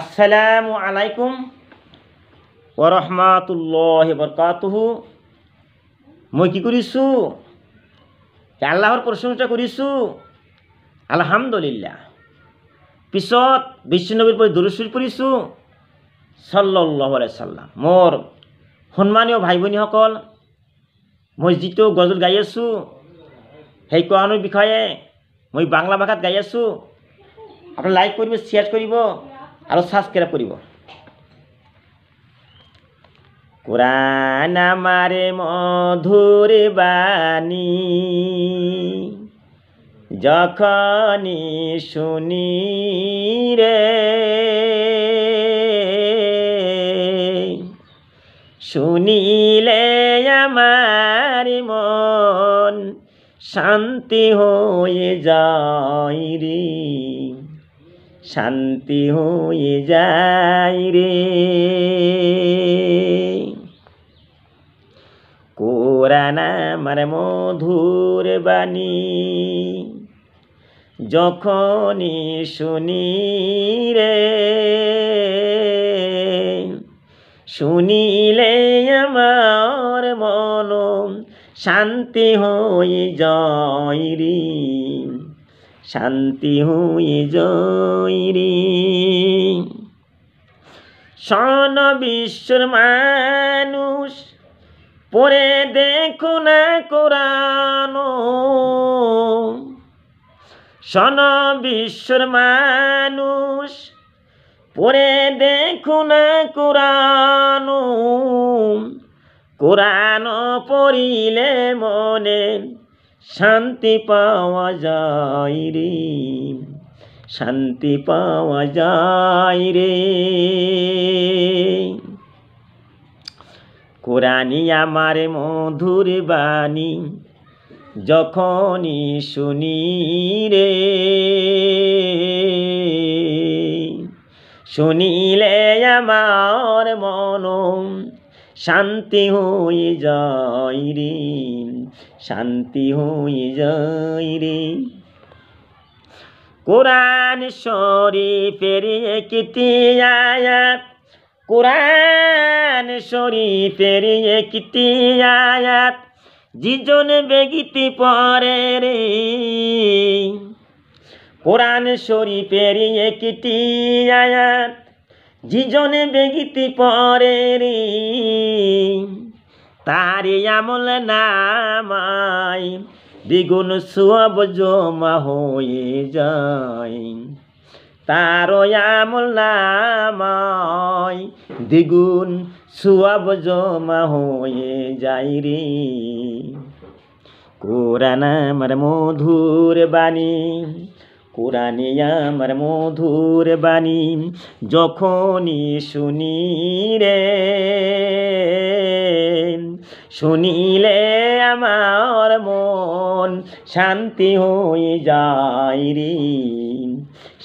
আসসালামু আলাইকুম ওরহমাতুল্লাহ বরকাতুহু মই কি কৰিছোঁ আল্লাহৰ প্ৰশংসা কৰিছোঁ আলহামদুলিল্লাহ পিছত বিশ্বনবীৰ পৰা দূৰশ্বৰী পৰিছোঁ চল্লাহ আলাইচাল্লাম মোৰ সন্মানীয় ভাই ভনীসকল মই যিটো গজল গাই আছোঁ সেই কোৱানৰ বিষয়ে মই বাংলা ভাষাত গাই আছোঁ আপুনি লাইক কৰিব শ্বেয়াৰ কৰিব আৰু ছাবস্ক্ৰাইব কৰিব কোরআন আমারে মধুর বাণী যখনই শুনি রে শুনিলে আমার মন শান্তি হয়ে যায় রে শান্তি হয়ে যায় রে কোরআনামার মধুর বাণী যখনই শুনি রে শুনিলে আমার মন শান্তি হয়ে যায় রে শান্তি হুই জয়রি সন বিশ্বর মানুষ পরে দেখো না কোরআন সন বিশ্বর মানুষ পরে দেখো না কোরআন কোরআন পড়িলে মনে শান্তি পাওয়া যায় রে শান্তি পাওয়া যায় রে কোরআনি আমার মধুর বাণী যখনই শুনি রে শুনিলে আমার মন শান্তি হয়ে যায় রে শান্তি হয়ে যায় রে কোরআন শরীফের একটি আয়াত কোরআন শরীফের একটি আয়াত জিজন বেগিতি পরে রে কোরআন শরীফের একটি আয়াত জিজন বেগিতি পরে রে তাহারি আমল নামাই দ্বিগুণ সব জমা হয়ে যায় তার আমল নামাই দ্বিগুণ সব জমা হয়ে যায় রে কোরআন আমার মধুর বাণী কোরআনে আমার মধুর বাণী যখনই শুনি রে শুনিলে আমার মন শান্তি হয়ে যায় রে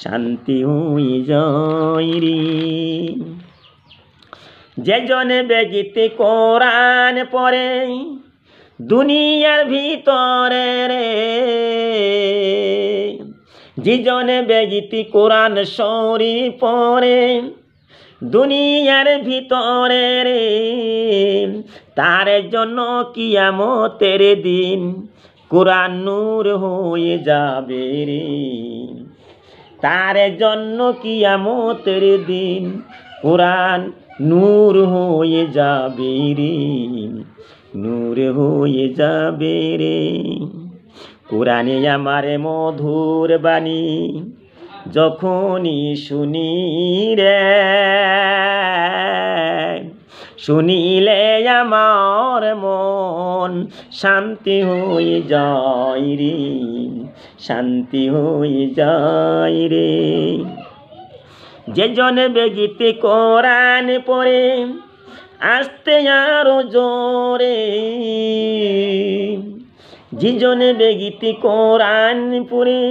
শান্তি হয়ে যায় রে যেজন বেগিতে কোরআন পরে দুনিয়ার ভিতরে রে জিজনে বেগিতি কোরআন সরি পরে দুনিয়ার ভিতরে রে তার জন্য কিয়ামতের দিন কোরআন নূর হয়ে যাবে রে তার জন্য কিয়ামতের দিন কোরআন নূর হয়ে যাবে রে নূর হয়ে যাবে রে কোরআনে আমারে মধুর বাণী যখনই শুনি রে শুনিলে আমার মন শান্তি হয়ে যায় রে শান্তি হয়ে যায় রে যেজন বেগিতে কোরআন পরে আসতে আরো জোরে জিজনে বেগিতি কোরআন পুরে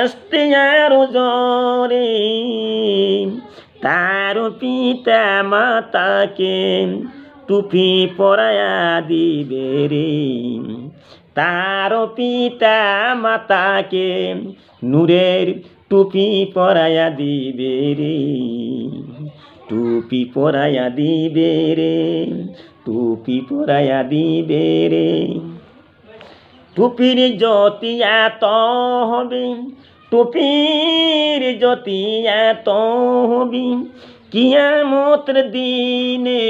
আসতে আর জরে তার পিতা মাতাকে টুপি পরায়া দিবে রে তার পিতা মাতাকে নূরের টুপি পরায়া দিবে রে টুপি পরায়া দিবে রে টুপি পরায়া দিবে রে টুপির জ্যোতি এত হবে টুপির জ্যোতি এত হবে কিয়ামতের দিনে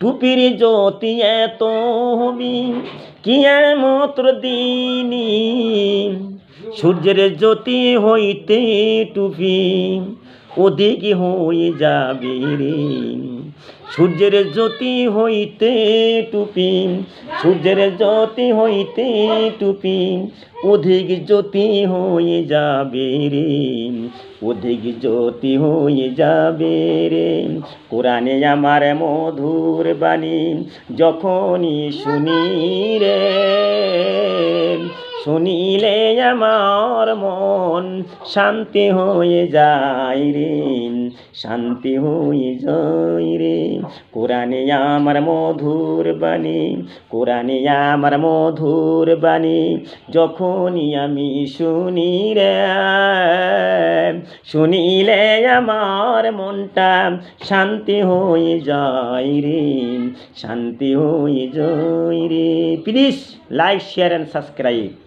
টুপির জ্যোতি এত হবে কিয়ামতের দিনে সূর্যের জ্যোতি হইতে টুপি ওদিকে হয়ে যাবে রে সূর্যের জ্যোতি হইতে টুপি সূর্যের জ্যোতি হইতে টুপি অধিক জ্যোতি হয়ে যাবে রে অধিক জ্যোতি হয়ে যাবে রে কোরআনে আমার মধুর বাণী যখনই শুনি রে শুনিলে আমার মন শান্তি হয়ে যায় রে শান্তি হই জয় রে কোরআনে আমার মধুর বাণী কোরআনে আমার মধুর বাণী যখনই আমি শুনি রে শুনিলে আমার মনটা শান্তি হই যায় রে শান্তি হই জয় রে please like share and subscribe